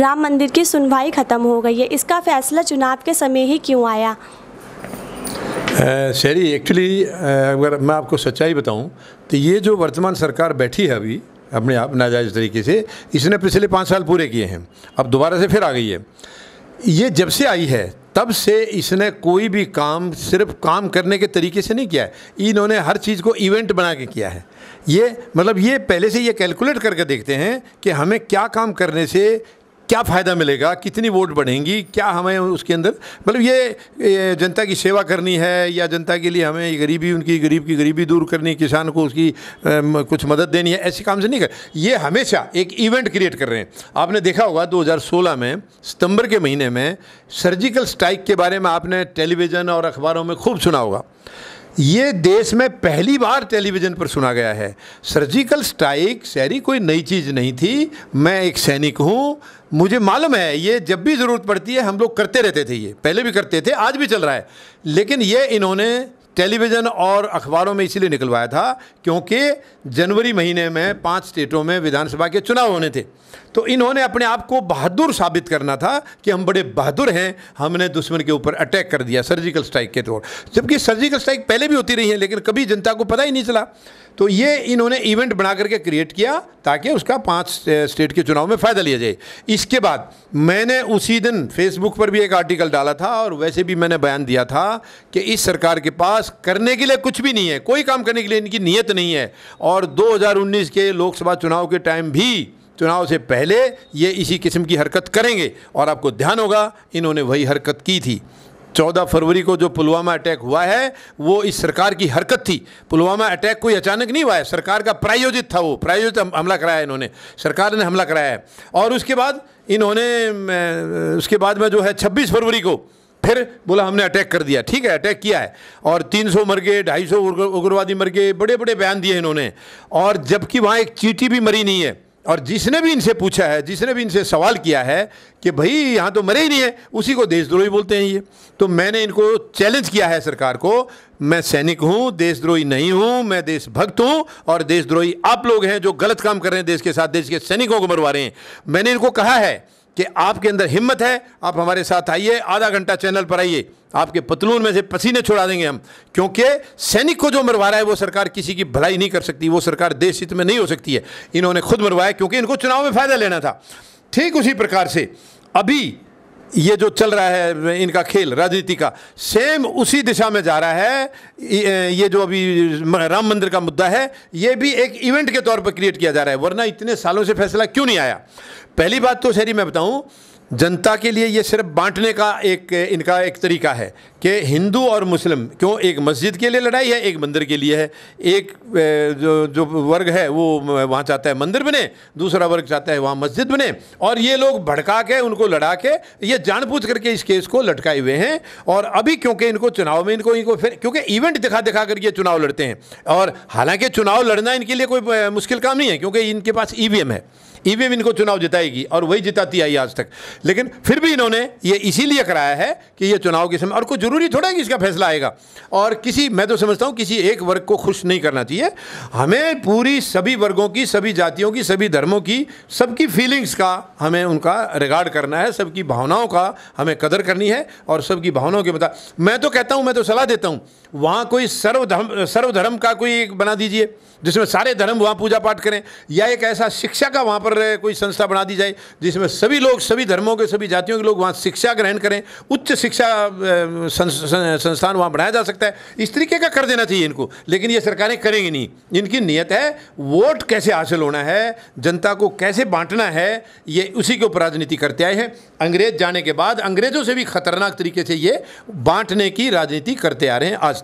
राम मंदिर की सुनवाई खत्म हो गई है इसका फैसला चुनाव के समय ही क्यों आया शहरी एक्चुअली अगर मैं आपको सच्चाई बताऊं तो ये जो वर्तमान सरकार बैठी है अभी अपने आप नाजायज़ तरीके से इसने पिछले पाँच साल पूरे किए हैं अब दोबारा से फिर आ गई है ये जब से आई है तब से इसने कोई भी काम सिर्फ काम करने के तरीके से नहीं किया है इन्होंने हर चीज़ को इवेंट बना के किया है ये मतलब ये पहले से ये कैलकुलेट करके देखते हैं कि हमें क्या काम करने से क्या फ़ायदा मिलेगा कितनी वोट बढ़ेंगी क्या हमें उसके अंदर मतलब ये जनता की सेवा करनी है या जनता के लिए हमें गरीबी उनकी गरीब की गरीबी दूर करनी किसान को उसकी कुछ मदद देनी है ऐसे काम से नहीं कर ये हमेशा एक इवेंट क्रिएट कर रहे हैं आपने देखा होगा 2016 में सितंबर के महीने में सर्जिकल स्ट्राइक के बारे में आपने टेलीविज़न और अखबारों में खूब सुना होगा ये देश में पहली बार टेलीविज़न पर सुना गया है सर्जिकल स्ट्राइक सैरी कोई नई चीज़ नहीं थी मैं एक सैनिक हूँ मुझे मालूम है ये जब भी ज़रूरत पड़ती है हम लोग करते रहते थे ये पहले भी करते थे आज भी चल रहा है लेकिन ये इन्होंने टेलीविज़न और अखबारों में इसीलिए निकलवाया था क्योंकि जनवरी महीने में पांच स्टेटों में विधानसभा के चुनाव होने थे तो इन्होंने अपने आप को बहादुर साबित करना था कि हम बड़े बहादुर हैं हमने दुश्मन के ऊपर अटैक कर दिया सर्जिकल स्ट्राइक के तौर जबकि सर्जिकल स्ट्राइक पहले भी होती रही है लेकिन कभी जनता को पता ही नहीं चला तो ये इन्होंने इवेंट बना करके क्रिएट किया ताकि उसका पाँच स्टेट के चुनाव में फ़ायदा लिया जाए इसके बाद मैंने उसी दिन फेसबुक पर भी एक आर्टिकल डाला था और वैसे भी मैंने बयान दिया था कि इस सरकार के पास करने के लिए कुछ भी नहीं है कोई काम करने के लिए इनकी नीयत नहीं है और दो के लोकसभा चुनाव के टाइम भी चुनाव से पहले ये इसी किस्म की हरकत करेंगे और आपको ध्यान होगा इन्होंने वही हरकत की थी 14 फरवरी को जो पुलवामा अटैक हुआ है वो इस सरकार की हरकत थी पुलवामा अटैक कोई अचानक नहीं हुआ है सरकार का प्रायोजित था वो प्रायोजित हमला कराया इन्होंने सरकार ने हमला कराया है और उसके बाद इन्होंने उसके बाद में जो है छब्बीस फरवरी को फिर बोला हमने अटैक कर दिया ठीक है अटैक किया है और 300 मर गए 250 उग्रवादी मर गए बड़े बड़े बयान दिए इन्होंने और जबकि वहाँ एक चीटी भी मरी नहीं है और जिसने भी इनसे पूछा है जिसने भी इनसे सवाल किया है कि भाई यहाँ तो मरे ही नहीं है उसी को देशद्रोही बोलते हैं ये तो मैंने इनको चैलेंज किया है सरकार को मैं सैनिक हूँ देशद्रोही नहीं हूँ मैं देशभक्त हूँ और देशद्रोही आप लोग हैं जो गलत काम कर रहे हैं देश के साथ देश के सैनिकों को मरवा रहे हैं मैंने इनको कहा है कि आपके अंदर हिम्मत है आप हमारे साथ आइए आधा घंटा चैनल पर आइए आपके पतलून में से पसीने छुड़ा देंगे हम क्योंकि सैनिक को जो मरवा रहा है वो सरकार किसी की भलाई नहीं कर सकती वो सरकार देश हित में नहीं हो सकती है इन्होंने खुद मरवाया क्योंकि इनको चुनाव में फ़ायदा लेना था ठीक उसी प्रकार से अभी ये जो चल रहा है इनका खेल राजनीति का सेम उसी दिशा में जा रहा है ये जो अभी राम मंदिर का मुद्दा है ये भी एक इवेंट के तौर पर क्रिएट किया जा रहा है वरना इतने सालों से फैसला क्यों नहीं आया पहली बात तो शहरी मैं बताऊं जनता के लिए ये सिर्फ बांटने का एक इनका एक तरीका है कि हिंदू और मुस्लिम क्यों एक मस्जिद के लिए लड़ाई है एक मंदिर के लिए है एक जो जो वर्ग है वो वहाँ चाहता है मंदिर बने दूसरा वर्ग चाहता है वहाँ मस्जिद बने और ये लोग भड़का के उनको लड़ा के ये जानबूझ करके इस केस को लटकाए हुए हैं और अभी क्योंकि इनको चुनाव में इनको इनको फिर क्योंकि इवेंट दिखा दिखा करके चुनाव लड़ते हैं और हालांकि चुनाव लड़ना इनके लिए कोई मुश्किल काम नहीं है क्योंकि इनके पास ई है ई इनको चुनाव जिताएगी और वही जिताती आई आज तक लेकिन फिर भी इन्होंने ये इसीलिए कराया है कि ये चुनाव के समय और कोई ज़रूरी थोड़ा है कि इसका फैसला आएगा और किसी मैं तो समझता हूँ किसी एक वर्ग को खुश नहीं करना चाहिए हमें पूरी सभी वर्गों की सभी जातियों की सभी धर्मों की सबकी फीलिंग्स का हमें उनका रिगार्ड करना है सबकी भावनाओं का हमें कदर करनी है और सबकी भावनाओं के बता मैं तो कहता हूँ मैं तो सलाह देता हूँ वहाँ कोई सर्वधर्म सर्वधर्म का कोई बना दीजिए जिसमें सारे धर्म वहाँ पूजा पाठ करें या एक ऐसा शिक्षा का वहाँ पर कोई संस्था बना दी जाए जिसमें सभी लोग सभी धर्मों के सभी जातियों के लोग वहाँ शिक्षा ग्रहण करें उच्च शिक्षा संस्थान वहाँ बनाया जा सकता है इस तरीके का कर देना चाहिए इनको लेकिन ये सरकारें करेंगी नहीं इनकी नीयत है वोट कैसे हासिल होना है जनता को कैसे बांटना है ये उसी के ऊपर राजनीति करते आए हैं अंग्रेज जाने के बाद अंग्रेजों से भी खतरनाक तरीके से ये बांटने की राजनीति करते आ रहे हैं आज